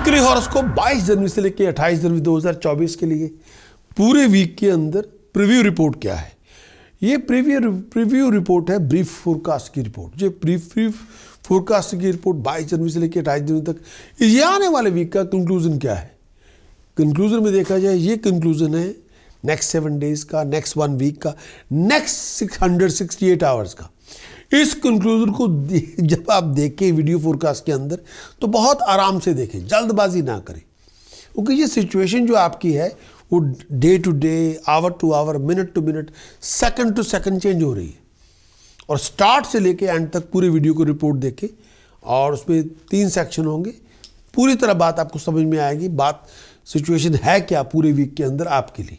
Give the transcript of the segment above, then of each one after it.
weekly horoscope 22 जनवरी से लेकर 28 जनवरी 2024 के लिए पूरे वीक के अंदर प्रीव्यू रिपोर्ट क्या है ये प्रीव्यू प्रीव्यू रिपोर्ट है ब्रीफ फोरकास्ट की रिपोर्ट जो ब्रीफ ब्रीफ फोरकास्ट की रिपोर्ट 22 जनवरी से लेकर अट्ठाईस जनवरी तक ये आने वाले वीक का कंक्लूजन क्या है कंक्लूजन में देखा जाए ये कंक्लूजन है नेक्स्ट सेवन डेज का नेक्स्ट वन वीक का next six hundred sixty eight hours का इस कंक्लूजन को जब आप देखें वीडियो फोरकास्ट के अंदर तो बहुत आराम से देखें जल्दबाजी ना करें क्योंकि ये सिचुएशन जो आपकी है वो day to day hour to hour minute to minute second to second change हो रही है और स्टार्ट से लेके एंड तक पूरे वीडियो को रिपोर्ट देखें और उसमें तीन सेक्शन होंगे पूरी तरह बात आपको समझ में आएगी बात सिचुएशन है क्या पूरे वीक के अंदर आपके लिए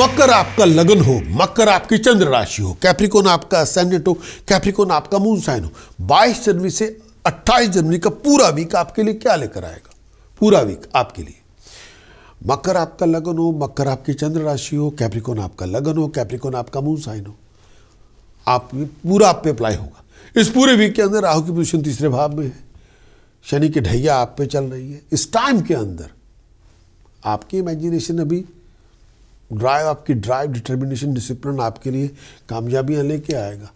मकर आपका लगन हो मकर आपकी चंद्र राशि हो कैप्रिकोन आपका असेंडेंट हो कैप्रिकोन आपका मून साइन हो 22 जनवरी से 28 जनवरी का पूरा वीक आपके लिए क्या लेकर आएगा पूरा वीक आपके लिए मकर आपका लगन हो मकर आपकी चंद्र राशि हो कैप्रिकोन आपका लगन हो कैप्रिकोन आपका मून साइन हो आप पूरा आप पे अप्लाई होगा इस पूरे वीक के अंदर राहु की पोजिशन तीसरे भाव में है शनि की ढैया आप पे चल रही है इस टाइम के अंदर आपकी इमेजिनेशन अभी ड्राइव आपकी ड्राइव डिटर्मिनेशन डिसिप्लिन आपके लिए कामयाबियाँ लेके आएगा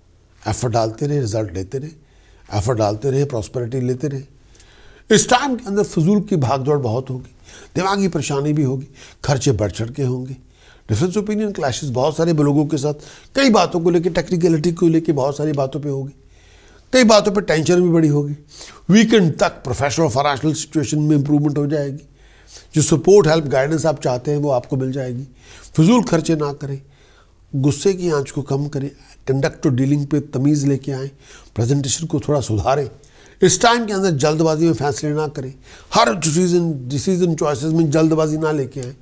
एफर्ट डालते रहे रिजल्ट लेते रहे एफर्ट डालते रहे प्रॉस्पेरिटी लेते रहे इस टाइम के अंदर फजूल की भागदौड़ बहुत होगी दिमागी परेशानी भी होगी खर्चे बढ़ चढ़ के होंगे डिफरेंस ओपिनियन क्लैशेस बहुत सारे लोगों के साथ कई बातों को लेकर टेक्निकलिटी को लेकर बहुत सारी बातों पर होगी कई बातों पर टेंशन भी बड़ी होगी वीकेंड तक प्रोफेशनल फाइनेंशियल सिचुएशन में इंप्रूवमेंट हो जाएगी जो सपोर्ट हेल्प गाइडेंस आप चाहते हैं वो आपको मिल जाएगी फजूल खर्चे ना करें गुस्से की आंच को कम करें कंडक्ट डीलिंग पे तमीज़ लेके आएँ प्रेजेंटेशन को थोड़ा सुधारें इस टाइम के अंदर जल्दबाजी में फैसले ना करें हर डिसीजन डिसीजन चॉइसेस में जल्दबाजी ना लेके आएँ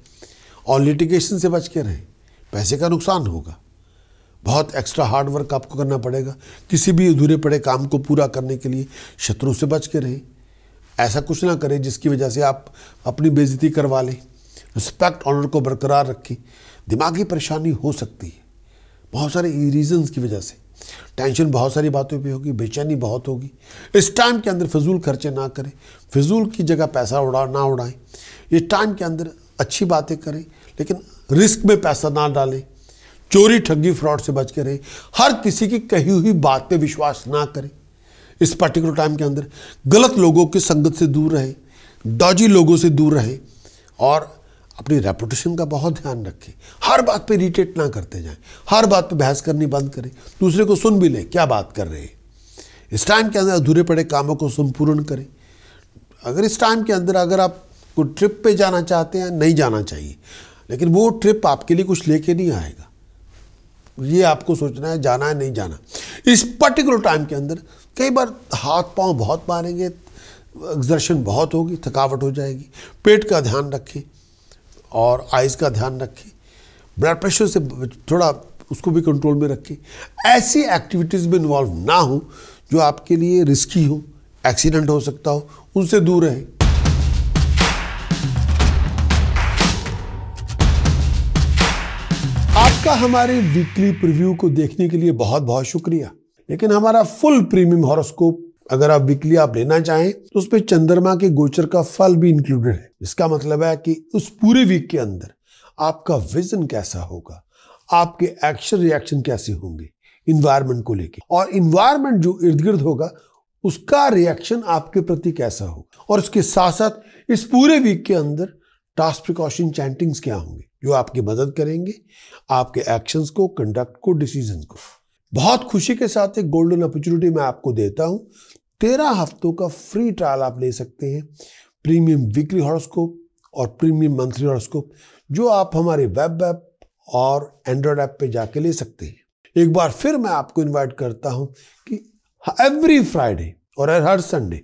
और लिटिगेशन से बच के रहें पैसे का नुकसान होगा बहुत एक्स्ट्रा हार्ड वर्क आपको करना पड़ेगा किसी भी अधूरे पड़े काम को पूरा करने के लिए शत्रु से बच के रहें ऐसा कुछ ना करें जिसकी वजह से आप अपनी बेजती करवा लें रिस्पेक्ट ऑनर को बरकरार रखें दिमागी परेशानी हो सकती है बहुत सारे रीजंस की वजह से टेंशन बहुत सारी बातों पे होगी बेचैनी बहुत होगी इस टाइम के अंदर फजूल खर्चे ना करें फजूल की जगह पैसा उड़ा ना उड़ाएं इस टाइम के अंदर अच्छी बातें करें लेकिन रिस्क में पैसा ना डालें चोरी ठगी फ्रॉड से बच के रहें हर किसी की कही हुई बात पे विश्वास ना करें इस पर्टिकुलर टाइम के अंदर गलत लोगों की संगत से दूर रहें डॉजी लोगों से दूर रहें और अपनी रेपुटेशन का बहुत ध्यान रखें हर बात पे रिटेट ना करते जाएं हर बात पे बहस करनी बंद करें दूसरे को सुन भी लें क्या बात कर रहे हैं इस टाइम के अंदर अधूरे पड़े कामों को संपूर्ण करें अगर इस टाइम के अंदर अगर आप को ट्रिप पे जाना चाहते हैं नहीं जाना चाहिए लेकिन वो ट्रिप आपके लिए कुछ लेके नहीं आएगा ये आपको सोचना है जाना है नहीं जाना इस पर्टिकुलर टाइम के अंदर कई बार हाथ पांव बहुत मारेंगे एग्जर्शन बहुत होगी थकावट हो जाएगी पेट का ध्यान रखें और आइज़ का ध्यान रखें ब्लड प्रेशर से थोड़ा उसको भी कंट्रोल में रखें ऐसी एक्टिविटीज़ में इन्वॉल्व ना हो जो आपके लिए रिस्की हो एक्सीडेंट हो सकता हो उनसे दूर रहें आपका हमारे वीकली प्रीव्यू को देखने के लिए बहुत बहुत शुक्रिया लेकिन हमारा फुल प्रीमियम हॉरोस्कोप अगर आप वीकली आप लेना चाहें तो उसमें चंद्रमा के गोचर का फल भी इंक्लूडेड है इसका मतलब है कि उस पूरे वीक के अंदर आपका विजन कैसा होगा आपके एक्शन रिएक्शन कैसे होंगे इन्वायरमेंट को लेके और इन्वायरमेंट जो इर्द गिर्द होगा उसका रिएक्शन आपके प्रति कैसा होगा और उसके साथ साथ इस पूरे वीक के अंदर टास्क प्रिकॉशन चैंटिंग्स क्या होंगे जो आपकी मदद करेंगे आपके एक्शंस को कंडक्ट को डिसीजन को बहुत खुशी के साथ एक गोल्डन अपॉर्चुनिटी मैं आपको देता हूं तेरह हफ्तों का फ्री ट्रायल आप ले सकते हैं प्रीमियम वीकली हॉरोस्कोप और प्रीमियम मंथली हॉरोस्कोप जो आप हमारे वेब ऐप और एंड्रॉयड ऐप पे जाके ले सकते हैं एक बार फिर मैं आपको इनवाइट करता हूं कि एवरी फ्राइडे और हर संडे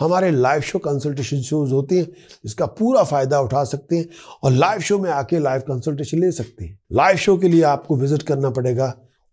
हमारे लाइव शो कंसल्टेशन शोज होते हैं इसका पूरा फ़ायदा उठा सकते हैं और लाइव शो में आके लाइव कंसल्टेशन ले सकते हैं लाइव शो के लिए आपको विजिट करना पड़ेगा